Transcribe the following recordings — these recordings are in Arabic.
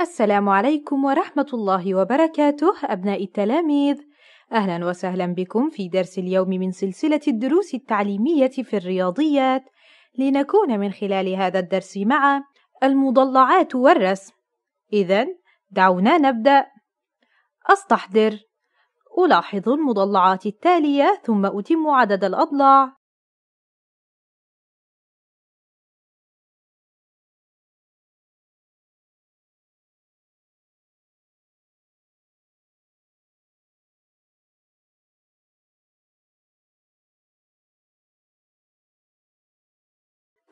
السلام عليكم ورحمة الله وبركاته أبناء التلاميذ أهلا وسهلا بكم في درس اليوم من سلسلة الدروس التعليمية في الرياضيات لنكون من خلال هذا الدرس مع المضلعات والرسم إذا دعونا نبدأ أستحضر ألاحظ المضلعات التالية ثم أتم عدد الأضلاع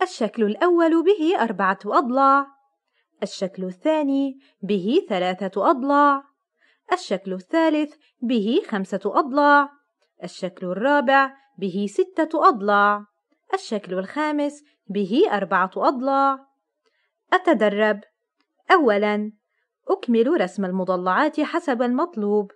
الشكل الأول به أربعة أضلاع الشكل الثاني به ثلاثة أضلاع الشكل الثالث به خمسة أضلاع الشكل الرابع به ستة أضلاع الشكل الخامس به أربعة أضلاع أتدرب أولاً أكمل رسم المضلعات حسب المطلوب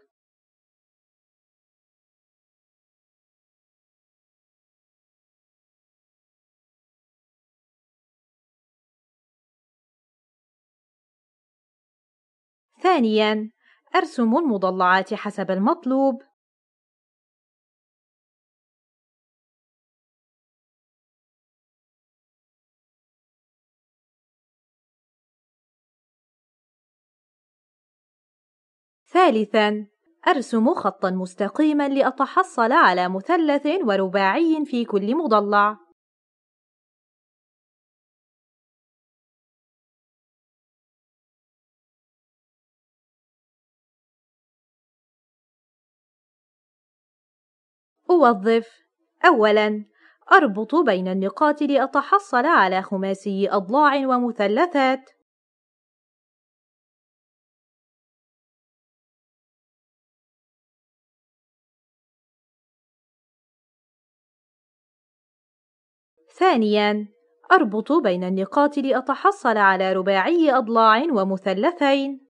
ثانياً أرسم المضلعات حسب المطلوب ثالثاً أرسم خطاً مستقيماً لأتحصل على مثلث ورباعي في كل مضلع أوظف أولاً أربط بين النقاط لأتحصل على خماسي أضلاع ومثلثات ثانياً أربط بين النقاط لأتحصل على رباعي أضلاع ومثلثين